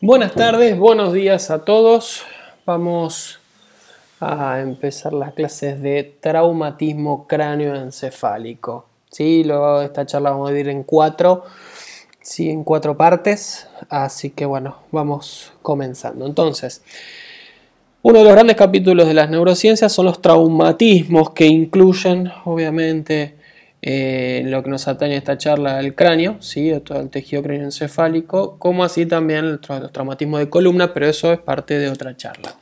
Buenas tardes, buenos días a todos. Vamos a empezar las clases de traumatismo cráneoencefálico. ¿Sí? Luego esta charla vamos a dividir en cuatro, ¿sí? en cuatro partes. Así que bueno, vamos comenzando. Entonces, uno de los grandes capítulos de las neurociencias son los traumatismos que incluyen, obviamente, eh, lo que nos atañe a esta charla el cráneo, ¿sí? todo el tejido cráneoencefálico, como así también los, traumatismos de columna, pero eso es parte de otra charla.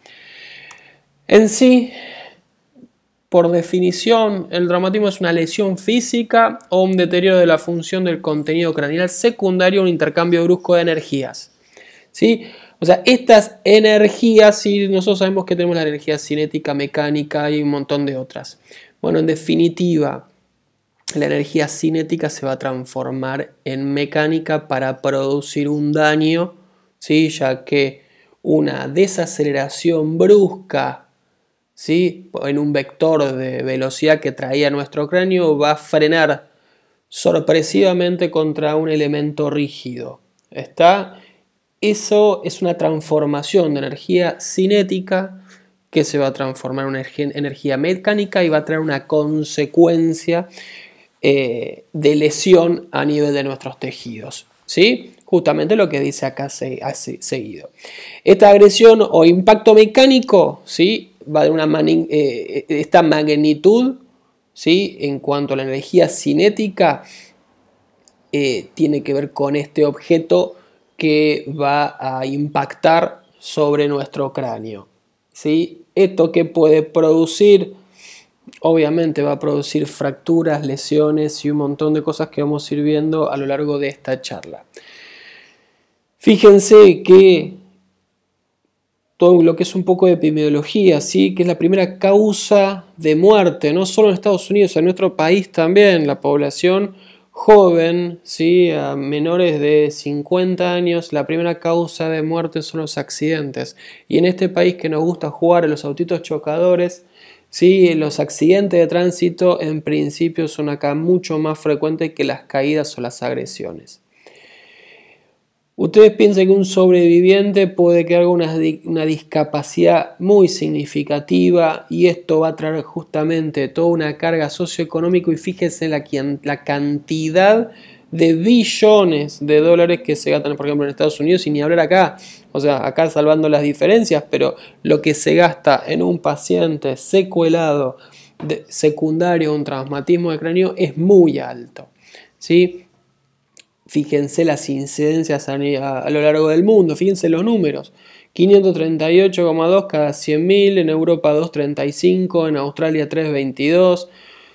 En sí, por definición, el traumatismo es una lesión física o un deterioro de la función del contenido craneal secundario un intercambio brusco de energías. ¿Sí? O sea, estas energías, sí, nosotros sabemos que tenemos la energía cinética, mecánica y un montón de otras. Bueno, en definitiva, la energía cinética se va a transformar en mecánica para producir un daño, ¿sí? ya que una desaceleración brusca ¿sí? en un vector de velocidad que traía nuestro cráneo va a frenar sorpresivamente contra un elemento rígido. ¿Está? Eso es una transformación de energía cinética que se va a transformar en energía mecánica y va a traer una consecuencia eh, de lesión a nivel de nuestros tejidos. ¿Sí? Justamente lo que dice acá se, seguido. Esta agresión o impacto mecánico ¿sí? va de una eh, esta magnitud ¿sí? en cuanto a la energía cinética eh, tiene que ver con este objeto que va a impactar sobre nuestro cráneo. ¿sí? Esto que puede producir obviamente va a producir fracturas, lesiones y un montón de cosas que vamos a ir viendo a lo largo de esta charla. Fíjense que todo lo que es un poco de epidemiología, ¿sí? que es la primera causa de muerte, no solo en Estados Unidos, en nuestro país también, la población joven, ¿sí? a menores de 50 años, la primera causa de muerte son los accidentes. Y en este país que nos gusta jugar a los autitos chocadores, los accidentes de tránsito en principio son acá mucho más frecuentes que las caídas o las agresiones. Ustedes piensan que un sobreviviente puede crear una, una, discapacidad muy significativa y esto va a traer justamente toda una carga socioeconómica y fíjense la, la cantidad de billones de dólares que se gastan, por ejemplo, en Estados Unidos, y ni hablar acá, o sea, acá salvando las diferencias, pero lo que se gasta en un paciente secuelado secundario un traumatismo de cráneo es muy alto. ¿sí? Fíjense las incidencias a, lo largo del mundo, fíjense los números. 538,2 cada 100.000, en Europa 2,35, en Australia 3,22.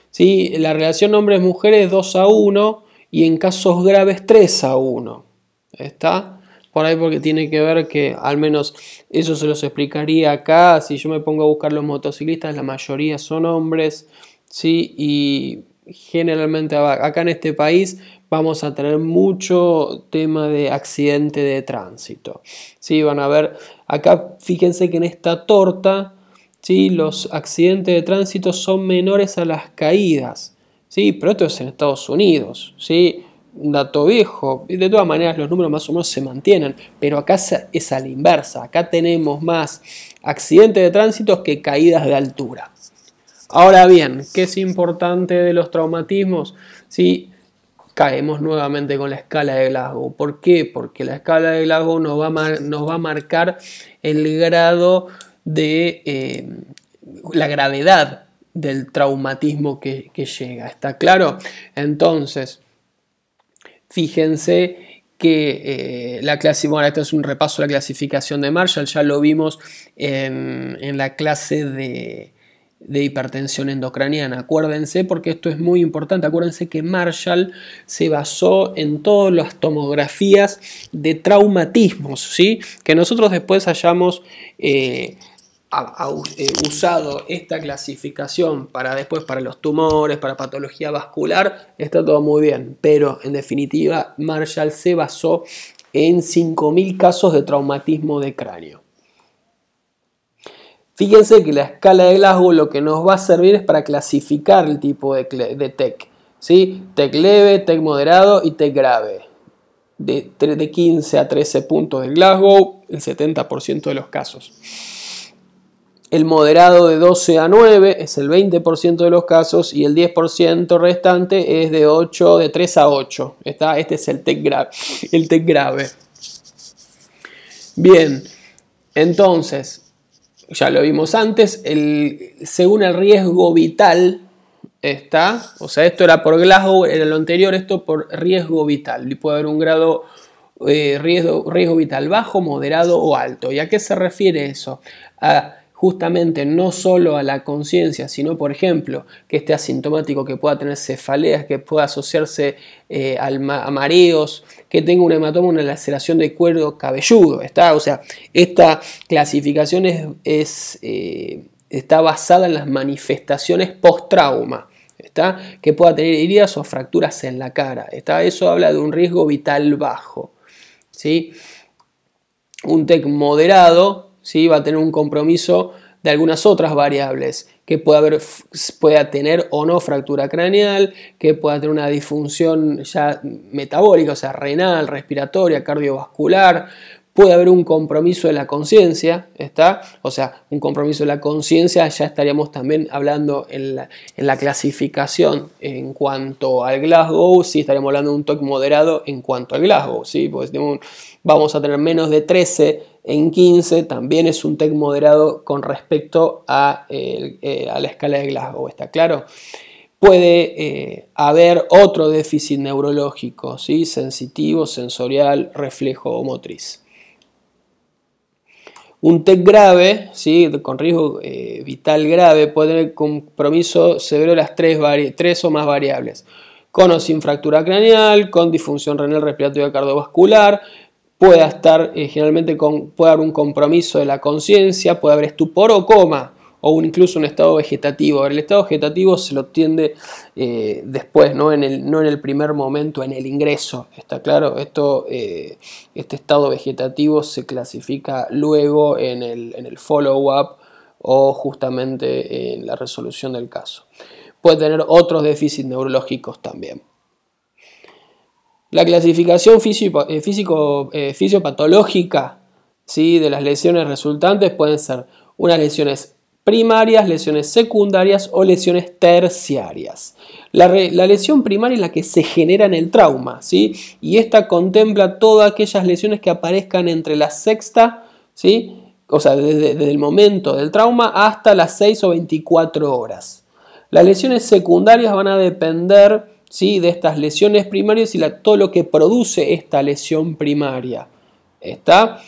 ¿sí? La relación hombres-mujeres 2 a 1 y en casos graves 3 a 1. ¿Está? por ahí porque tiene que ver que al menos eso se los explicaría acá, si yo me pongo a buscar los motociclistas, la mayoría son hombres, ¿sí? Y generalmente acá en este país vamos a tener mucho tema de accidente de tránsito, ¿sí? Van a ver, acá fíjense que en esta torta, ¿sí? Los accidentes de tránsito son menores a las caídas, ¿sí? Pero esto es en Estados Unidos, ¿sí? dato viejo. y De todas maneras, los números más o menos se mantienen, pero acá es a la inversa. Acá tenemos más accidentes de tránsito que caídas de altura. Ahora bien, ¿qué es importante de los traumatismos? Si caemos nuevamente con la escala de Glasgow. ¿Por qué? Porque la escala de Glasgow nos va a, marcar el grado de eh, la gravedad del traumatismo que llega. ¿Está claro? Entonces, Fíjense que eh, la clase, bueno, esto es un repaso de la clasificación de Marshall, ya lo vimos en, la clase de, hipertensión endocraniana. Acuérdense, porque esto es muy importante, acuérdense que Marshall se basó en todas las tomografías de traumatismos, ¿sí? que nosotros después hallamos eh, ha, eh, usado esta clasificación para después, para los tumores, para patología vascular, está todo muy bien. Pero en definitiva, Marshall se basó en 5.000 casos de traumatismo de cráneo. Fíjense que la escala de Glasgow lo que nos va a servir es para clasificar el tipo de, TEC. ¿sí? TEC leve, TEC moderado y TEC grave. De, de 15 a 13 puntos de Glasgow, el 70% de los casos. El moderado de 12 a 9 es el 20% de los casos y el 10% restante es de 8, de 3 a 8. Está, este es el TEC grave, el grave. Bien, entonces, ya lo vimos antes, el, según el riesgo vital, está, o sea, esto era por Glasgow, era lo anterior, esto por riesgo vital. Y puede haber un grado eh, riesgo, riesgo vital bajo, moderado o alto. ¿Y a qué se refiere eso? A justamente no solo a la conciencia, sino por ejemplo que esté asintomático, que pueda tener cefaleas, que pueda asociarse eh, a mareos, que tenga un hematoma, una laceración de cuero cabelludo. ¿está? O sea, esta clasificación es, eh, está basada en las manifestaciones post-trauma. ¿Está? Que pueda tener heridas o fracturas en la cara. ¿está? Eso habla de un riesgo vital bajo. ¿sí? Un TEC moderado va a tener un compromiso de algunas otras variables, que haber, pueda tener o no fractura craneal, que pueda tener una disfunción ya metabólica, o sea, renal, respiratoria, cardiovascular, puede haber un compromiso de la conciencia, ¿está? O sea, un compromiso de la conciencia, ya estaríamos también hablando en la, clasificación en cuanto al Glasgow, sí, estaríamos hablando de un TEC moderado en cuanto al Glasgow, ¿sí? Pues vamos a tener menos de 13 en 15, también es un TEC moderado con respecto eh, eh, a, la escala de Glasgow, ¿está claro? puede eh, haber otro déficit neurológico, ¿sí? sensitivo, sensorial, reflejo o motriz. Un TEC grave, ¿sí? con riesgo eh, vital grave, puede tener compromiso severo de las tres, o más variables. Con o sin fractura craneal, con disfunción renal respiratoria cardiovascular, puede estar eh, generalmente puede haber un compromiso de la conciencia, puede haber estupor o coma o incluso un estado vegetativo. el estado vegetativo se lo obtiene eh, después, ¿no? En el, no en el primer momento, en el ingreso. Está claro, Esto, eh, este estado vegetativo se clasifica luego en el, follow-up o justamente en la resolución del caso. Puede tener otros déficits neurológicos también. La clasificación eh, fisiopatológica ¿sí? de las lesiones resultantes pueden ser unas lesiones primarias, lesiones secundarias o lesiones terciarias. La, lesión primaria es la que se genera en el trauma, ¿sí? Y esta contempla todas aquellas lesiones que aparezcan entre la sexta, ¿sí? O sea, desde, el momento del trauma hasta las 6 o 24 horas. Las lesiones secundarias van a depender, ¿sí? De estas lesiones primarias y la, todo lo que produce esta lesión primaria. ¿Está?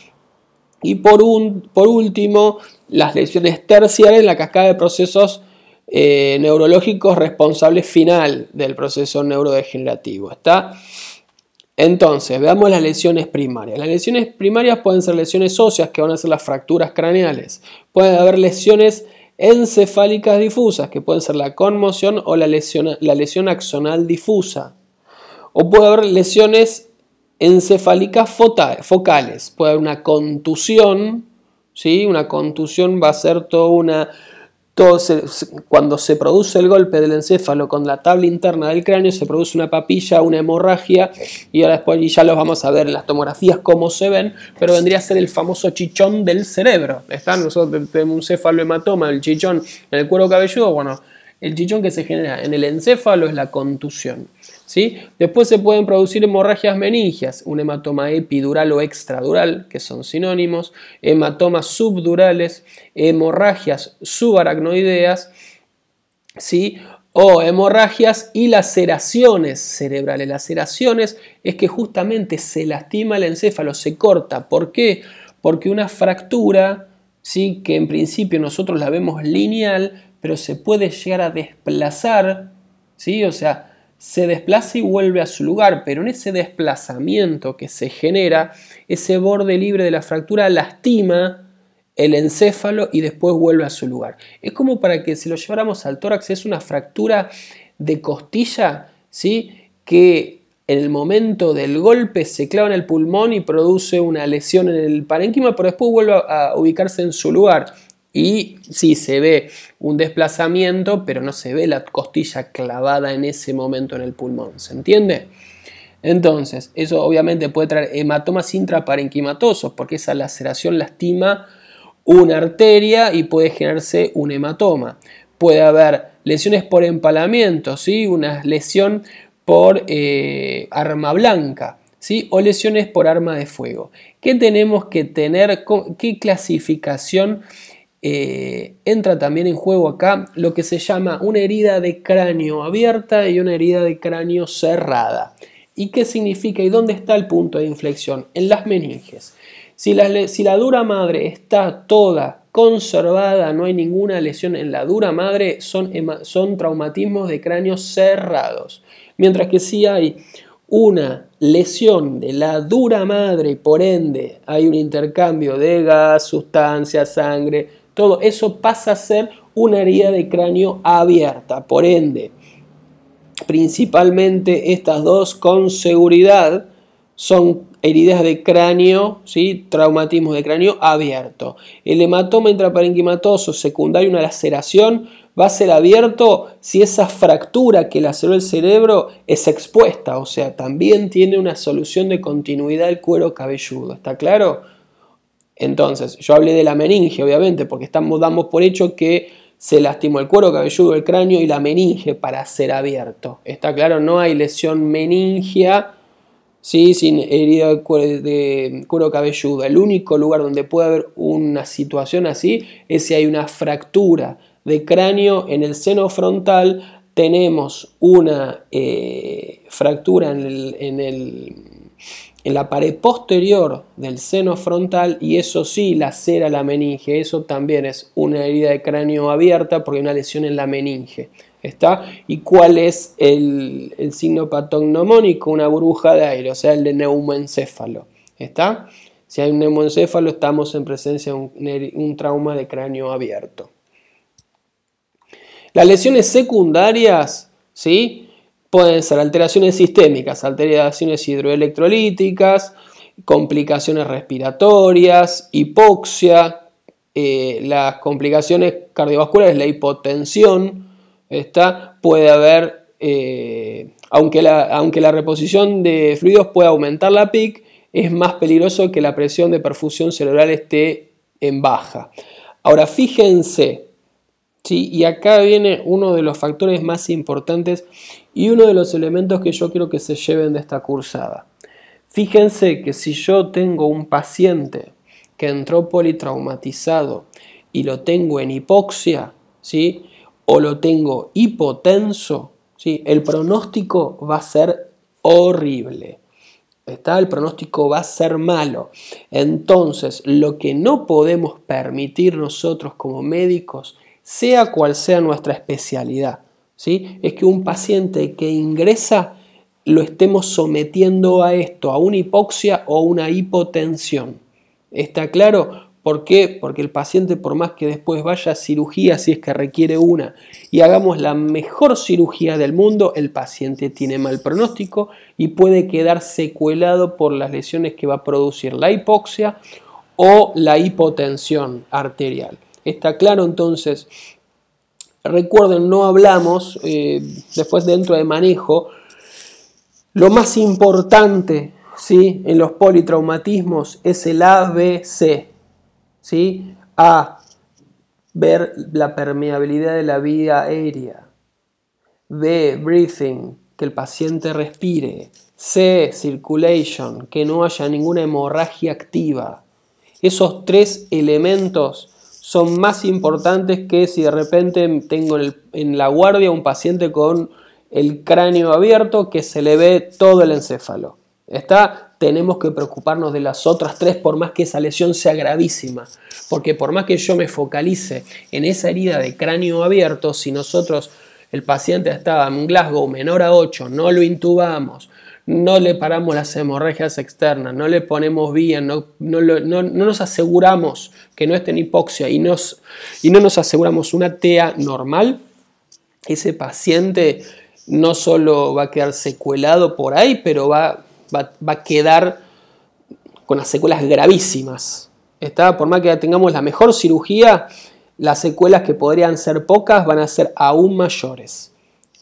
Y por, un, por último, las lesiones terciarias, la cascada de procesos eh, neurológicos responsables final del proceso neurodegenerativo. ¿está? Entonces, veamos las lesiones primarias. Las lesiones primarias pueden ser lesiones óseas, que van a ser las fracturas craneales. Pueden haber lesiones encefálicas difusas, que pueden ser la conmoción o la lesión, la lesión axonal difusa. O puede haber lesiones encefálicas focales. Puede haber una contusión, ¿sí? Una contusión va a ser toda una... cuando se produce el golpe del encéfalo con la tabla interna del cráneo, se produce una papilla, una hemorragia, y ahora después ya los vamos a ver en las tomografías cómo se ven, pero vendría a ser el famoso chichón del cerebro. Está, nosotros tenemos un cefalohematoma, el chichón en el cuero cabelludo, bueno, el chichón que se genera en el encéfalo es la contusión. Después se pueden producir hemorragias meningias, un hematoma epidural o extradural, que son sinónimos, hematomas subdurales, hemorragias subaracnoideas, ¿sí? o hemorragias y laceraciones cerebrales. Laceraciones es que justamente se lastima el encéfalo, se corta. ¿Por qué? Porque una fractura, ¿sí? que en principio nosotros la vemos lineal, pero se puede llegar a desplazar, ¿sí? o sea, se desplaza y vuelve a su lugar, pero en ese desplazamiento que se genera, ese borde libre de la fractura lastima el encéfalo y después vuelve a su lugar. Es como para que si lo lleváramos al tórax, es una fractura de costilla, ¿sí? Que en el momento del golpe se clava en el pulmón y produce una lesión en el parénquima, pero después vuelve a ubicarse en su lugar. Y si se ve un desplazamiento, pero no se ve la costilla clavada en ese momento en el pulmón. ¿Se entiende? Entonces, eso obviamente puede traer hematomas intraparenquimatosos, porque esa laceración lastima una arteria y puede generarse un hematoma. Puede haber lesiones por empalamiento, ¿sí? una lesión por eh, arma blanca. ¿Sí? o lesiones por arma de fuego. ¿Qué tenemos que tener? ¿Qué clasificación eh, entra también en juego acá lo que se llama una herida de cráneo abierta y una herida de cráneo cerrada. ¿Y qué significa y dónde está el punto de inflexión? En las meninges. Si la, dura madre está toda conservada, no hay ninguna lesión en la dura madre, son, son traumatismos de cráneos cerrados. Mientras que si hay una lesión de la dura madre por ende hay un intercambio de gas, sustancia, sangre, todo eso pasa a ser una herida de cráneo abierta. Por ende, principalmente estas dos con seguridad son heridas de cráneo, ¿sí? traumatismos de cráneo abierto. El hematoma intraparenquimatoso secundario una laceración va a ser abierto si esa fractura que laceró el cerebro es expuesta, o sea, también tiene una solución de continuidad el cuero cabelludo, ¿está claro? Entonces, yo hablé de la meninge, obviamente, porque estamos, damos por hecho que se lastimó el cuero cabelludo, el cráneo y la meninge para ser abierto. Está claro, no hay lesión meningia ¿sí? sin herida de cuero, cabelludo. El único lugar donde puede haber una situación así es si hay una fractura de cráneo en el seno frontal. Tenemos una eh, fractura en el en la pared posterior del seno frontal y eso sí la cera, la meninge. Eso también es una herida de cráneo abierta porque hay una lesión en la meninge. ¿Está? ¿Y cuál es el, signo patognomónico? Una burbuja de aire, o sea, el de neumoencéfalo. ¿Está? Si hay un neumoencéfalo estamos en presencia de un trauma de cráneo abierto. Las lesiones secundarias, ¿sí? Pueden ser alteraciones sistémicas, alteraciones hidroelectrolíticas, complicaciones respiratorias, hipoxia, eh, las complicaciones cardiovasculares, la hipotensión, puede haber, eh, aunque, la, aunque la reposición de fluidos pueda aumentar la PIC, es más peligroso que la presión de perfusión cerebral esté en baja. Ahora, fíjense, y acá viene uno de los factores más importantes y uno de los elementos que yo quiero que se lleven de esta cursada. Fíjense que si yo tengo un paciente que entró politraumatizado y lo tengo en hipoxia, ¿sí? o lo tengo hipotenso, ¿sí? el pronóstico va a ser horrible. ¿Está? El pronóstico va a ser malo. Entonces, lo que no podemos permitir nosotros como médicos sea cual sea nuestra especialidad. ¿sí? Es que un paciente que ingresa lo estemos sometiendo a esto, a una hipoxia o una hipotensión. ¿Está claro? ¿Por qué? Porque el paciente, por más que después vaya a cirugía, si es que requiere una, y hagamos la mejor cirugía del mundo, el paciente tiene mal pronóstico y puede quedar secuelado por las lesiones que va a producir la hipoxia o la hipotensión arterial. Está claro entonces. Recuerden, no hablamos eh, después dentro de manejo. Lo más importante ¿sí? en los politraumatismos es el ABC. ¿sí? A. Ver la permeabilidad de la vía aérea. B. Breathing, que el paciente respire. C. Circulation, que no haya ninguna hemorragia activa. Esos tres elementos son más importantes que si de repente tengo en la guardia un paciente con el cráneo abierto que se le ve todo el encéfalo. Está, tenemos que preocuparnos de las otras tres por más que esa lesión sea gravísima, porque por más que yo me focalice en esa herida de cráneo abierto, si nosotros el paciente estaba en Glasgow menor a 8, no lo intubamos, no le paramos las hemorragias externas, no le ponemos bien, no, nos aseguramos que no esté en hipoxia y, no nos aseguramos una TEA normal, ese paciente no solo va a quedar secuelado por ahí, pero va, va, a quedar con las secuelas gravísimas. Está, por más que tengamos la mejor cirugía, las secuelas que podrían ser pocas van a ser aún mayores.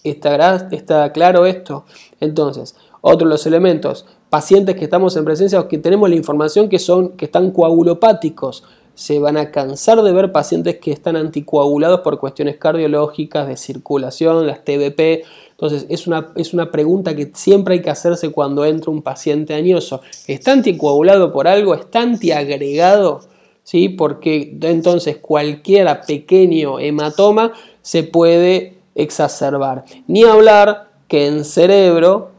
¿Está claro esto? Entonces, otro de los elementos, pacientes que estamos en presencia o que tenemos la información que son que están coagulopáticos, se van a cansar de ver pacientes que están anticoagulados por cuestiones cardiológicas, de circulación, las TBP. Entonces, es una, es una pregunta que siempre hay que hacerse cuando entra un paciente añoso. ¿Está anticoagulado por algo? ¿Está antiagregado? ¿Sí? Porque entonces cualquiera pequeño hematoma se puede exacerbar. Ni hablar que en cerebro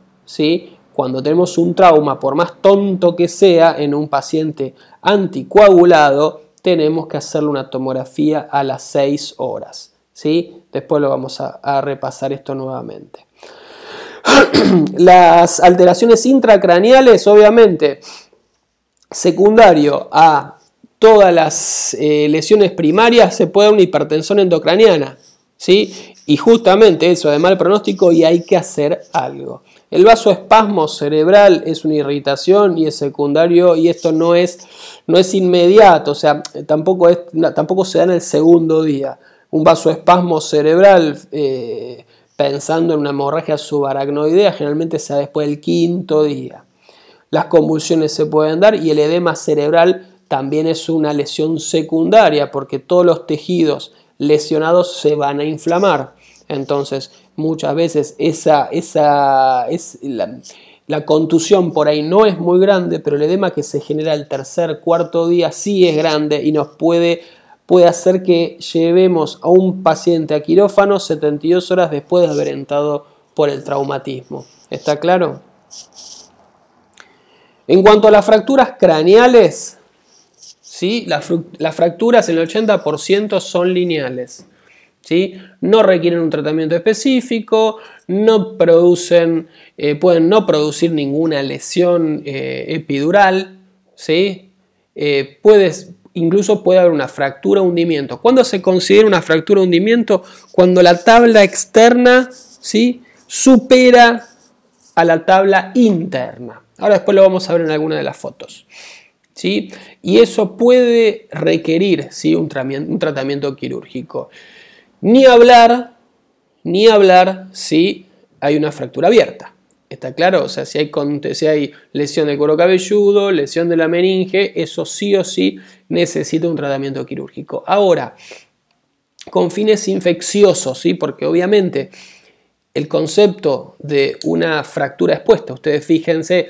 cuando tenemos un trauma, por más tonto que sea, en un paciente anticoagulado, tenemos que hacerle una tomografía a las 6 horas. ¿sí? Después lo vamos a, repasar esto nuevamente. las alteraciones intracraneales, obviamente, secundario a todas las eh, lesiones primarias, se puede una hipertensión endocraniana. ¿sí? Y justamente eso de mal pronóstico y hay que hacer algo. El vasoespasmo cerebral es una irritación y es secundario y esto no es, no es inmediato, o sea, tampoco, es, tampoco se da en el segundo día. Un vasoespasmo cerebral, eh, pensando en una hemorragia subaracnoidea, generalmente se da después del quinto día. Las convulsiones se pueden dar y el edema cerebral también es una lesión secundaria porque todos los tejidos lesionados se van a inflamar. Entonces, muchas veces esa, es la, contusión por ahí no es muy grande, pero el edema que se genera el tercer, cuarto día sí es grande y nos puede, hacer que llevemos a un paciente a quirófano 72 horas después de haber entrado por el traumatismo. ¿Está claro? En cuanto a las fracturas craneales, ¿sí? las, las fracturas en el 80% son lineales. No requieren un tratamiento específico, no producen, eh, pueden no producir ninguna lesión eh, epidural, eh, incluso puede haber una fractura o hundimiento. ¿Cuándo se considera una fractura o hundimiento? Cuando la tabla externa supera a la tabla interna. Ahora después lo vamos a ver en alguna de las fotos. ¿sí? Y eso puede requerir un tratamiento quirúrgico. Ni hablar, ni hablar si hay una fractura abierta. ¿Está claro? O sea, si hay, si lesión del cuero cabelludo, lesión de la meninge, eso sí o sí necesita un tratamiento quirúrgico. Ahora, con fines infecciosos, ¿sí? porque obviamente el concepto de una fractura expuesta, ustedes fíjense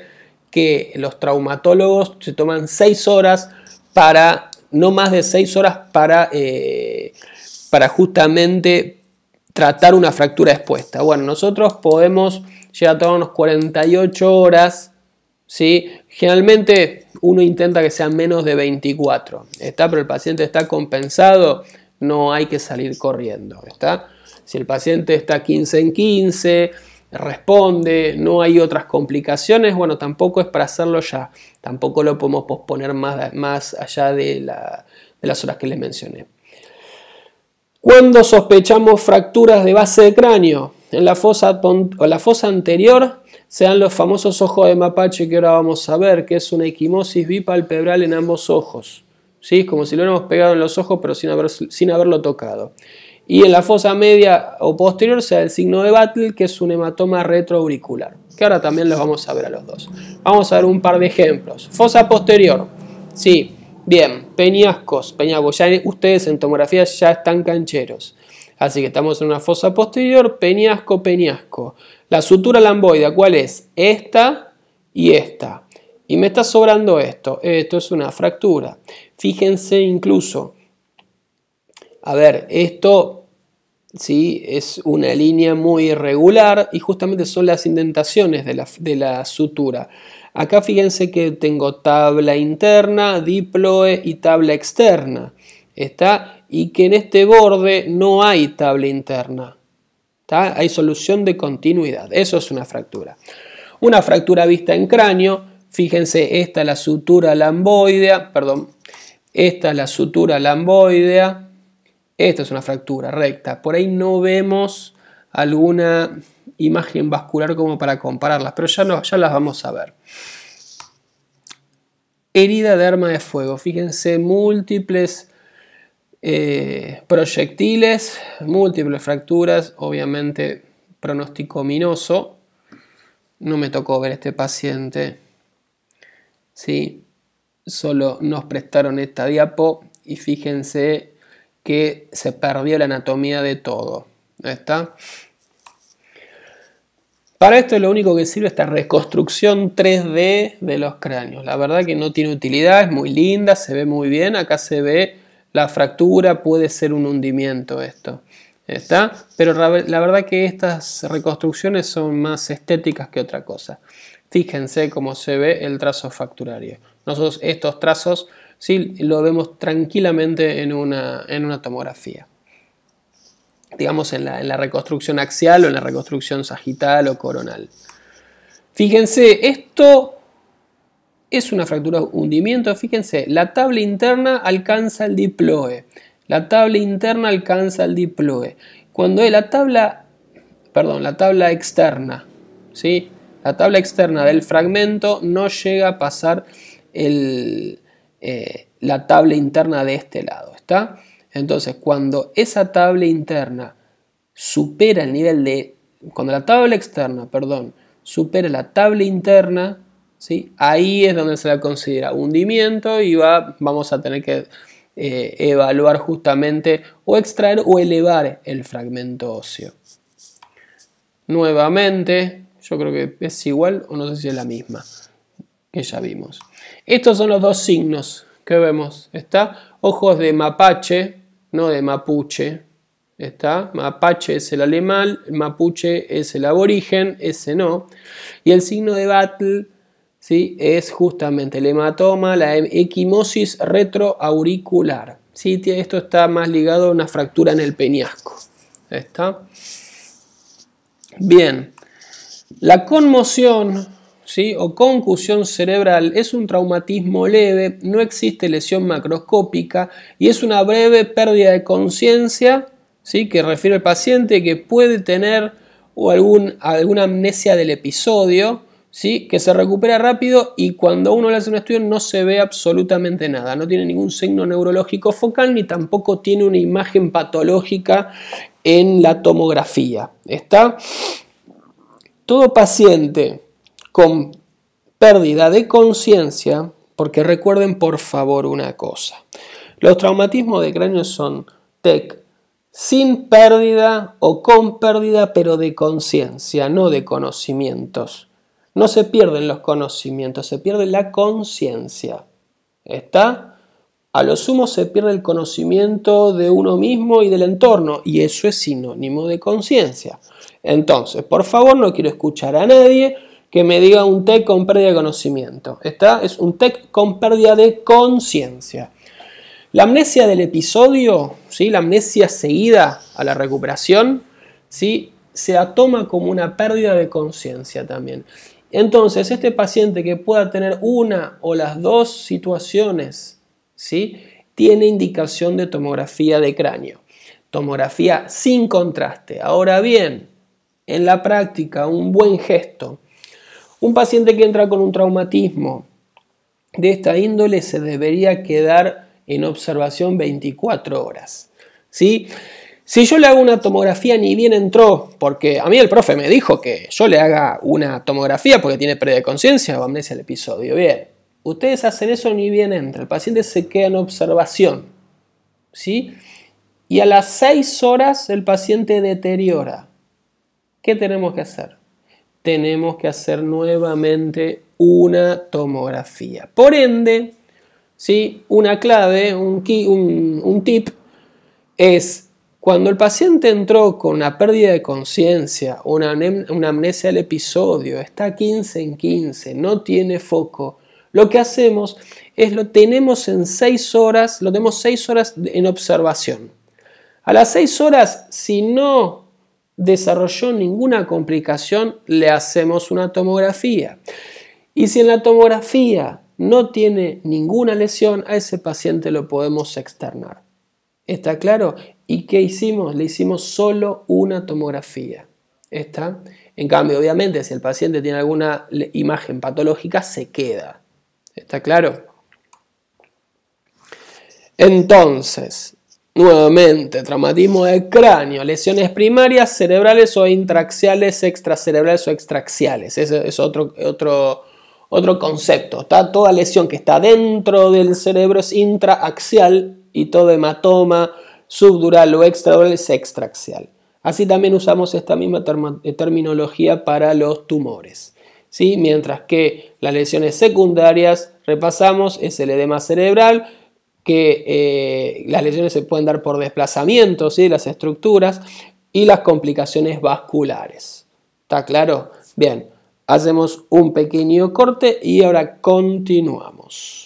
que los traumatólogos se toman seis horas para, no más de seis horas para eh, para justamente tratar una fractura expuesta. Bueno, nosotros podemos llegar a tomar unos 48 horas, ¿sí? Generalmente uno intenta que sea menos de 24, ¿está? Pero el paciente está compensado, no hay que salir corriendo, ¿está? Si el paciente está 15 en 15, responde, no hay otras complicaciones, bueno, tampoco es para hacerlo ya, tampoco lo podemos posponer más, más allá de, de las horas que les mencioné. Cuando sospechamos fracturas de base de cráneo, en la fosa, o la fosa anterior se dan los famosos ojos de mapache que ahora vamos a ver, que es una equimosis bipalpebral en ambos ojos. ¿Sí? Como si lo hubiéramos pegado en los ojos pero sin, haber, sin haberlo tocado. Y en la fosa media o posterior se da el signo de Battle, que es un hematoma retroauricular, que ahora también los vamos a ver a los dos. Vamos a ver un par de ejemplos. Fosa posterior. Sí, Bien, peñascos, peñascos. ustedes en tomografía ya están cancheros. Así que estamos en una fosa posterior, peñasco, peñasco. La sutura lamboida, ¿cuál es? Esta y esta. Y me está sobrando esto. Esto es una fractura. Fíjense incluso. A ver, esto ¿sí? es una línea muy irregular y justamente son las indentaciones de la, sutura. Acá fíjense que tengo tabla interna, diploe y tabla externa. ¿está? Y que en este borde no hay tabla interna. ¿está? Hay solución de continuidad. Eso es una fractura. Una fractura vista en cráneo. Fíjense, esta es la sutura lamboidea, perdón, esta es la sutura lamboidea, esta es una fractura recta. Por ahí no vemos alguna imagen vascular como para compararlas, pero ya, las vamos a ver. Herida de arma de fuego. Fíjense, múltiples eh, proyectiles, múltiples fracturas, obviamente pronóstico minoso. No me tocó ver este paciente. ¿sí? Solo nos prestaron esta diapo y fíjense que se perdió la anatomía de todo. ¿Está? Para esto lo único que sirve esta reconstrucción 3D de los cráneos. La verdad que no tiene utilidad, es muy linda, se ve muy bien. Acá se ve la fractura, puede ser un hundimiento esto. ¿Está? Pero la verdad que estas reconstrucciones son más estéticas que otra cosa. Fíjense cómo se ve el trazo facturario. Nosotros estos trazos lo vemos tranquilamente en una, en una tomografía. Digamos en la, reconstrucción axial o en la reconstrucción sagital o coronal. Fíjense, esto es una fractura hundimiento. Fíjense, la tabla interna alcanza el diploe. La tabla interna alcanza el diploe. Cuando la tabla, perdón, la tabla externa, ¿sí? la tabla externa del fragmento no llega a pasar el, eh, la tabla interna de este lado. ¿está? Entonces, cuando esa tabla interna supera el nivel de... Cuando la tabla externa, perdón, supera la tabla interna, ¿sí? ahí es donde se la considera hundimiento y va, vamos a tener que eh, evaluar justamente o extraer o elevar el fragmento óseo. Nuevamente, yo creo que es igual o no sé si es la misma que ya vimos. Estos son los dos signos que vemos. Está ojos de mapache, no de mapuche. Está mapache es el alemán, mapuche es el aborigen, ese no. Y el signo de Battle ¿sí? es justamente el hematoma, la e-, equimosis retroauricular. ¿sí? Esto está más ligado a una fractura en el peñasco. ¿Está? Bien, la conmoción o concusión cerebral es un traumatismo leve, no existe lesión macroscópica y es una breve pérdida de conciencia ¿sí? que refiere al paciente que puede tener algún, alguna amnesia del episodio. ¿Sí? que se recupera rápido y cuando uno le hace un estudio no se ve absolutamente nada, no tiene ningún signo neurológico focal ni tampoco tiene una imagen patológica en la tomografía. ¿Está? Todo paciente con pérdida de conciencia, porque recuerden por favor una cosa, los traumatismos de cráneo son TEC sin pérdida o con pérdida, pero de conciencia, no de conocimientos. No se pierden los conocimientos, se pierde la conciencia. ¿Está? A lo sumo se pierde el conocimiento de uno mismo y del entorno, y eso es sinónimo de conciencia. Entonces, por favor, no quiero escuchar a nadie que me diga un TEC con pérdida de conocimiento. Esta es un TEC con pérdida de conciencia. La amnesia del episodio, ¿sí? la amnesia seguida a la recuperación, ¿sí? se la toma como una pérdida de conciencia también. Entonces, este paciente que pueda tener una o las dos situaciones, ¿sí? tiene indicación de tomografía de cráneo. Tomografía sin contraste. Ahora bien, en la práctica, un buen gesto un paciente que entra con un traumatismo de esta índole se debería quedar en observación 24 horas. Si yo le hago una tomografía ni bien entró, porque a mí el profe me dijo que yo le haga una tomografía porque tiene pérdida de conciencia o amnesia el episodio. Bien, ustedes hacen eso ni bien entra, el paciente se queda en observación. ¿sí? Y a las 6 horas el paciente deteriora. ¿Qué tenemos que hacer? tenemos que hacer nuevamente una tomografía. Por ende, ¿sí? una clave, un, tip, es cuando el paciente entró con una pérdida de conciencia, una, una amnesia del episodio, está 15 en 15, no tiene foco, lo que hacemos es lo tenemos en 6 horas, lo tenemos 6 horas en observación. A las 6 horas, si no desarrolló ninguna complicación, le hacemos una tomografía. Y si en la tomografía no tiene ninguna lesión, a ese paciente lo podemos externar. ¿Está claro? ¿Y qué hicimos? Le hicimos solo una tomografía. ¿Está? En cambio, obviamente, si el paciente tiene alguna imagen patológica, se queda. ¿Está claro? Entonces, Nuevamente, traumatismo de cráneo, lesiones primarias, cerebrales o intraxiales, extracerebrales o extraxiales. Ese es otro, otro, otro concepto. Está toda lesión que está dentro del cerebro es intraaxial y todo hematoma subdural o extradural es extraxial. Así también usamos esta misma terminología para los tumores. ¿sí? Mientras que las lesiones secundarias, repasamos, es el edema cerebral, que eh, las lesiones se pueden dar por desplazamientos de las estructuras y las complicaciones vasculares. ¿Está claro? Bien, hacemos un pequeño corte y ahora continuamos.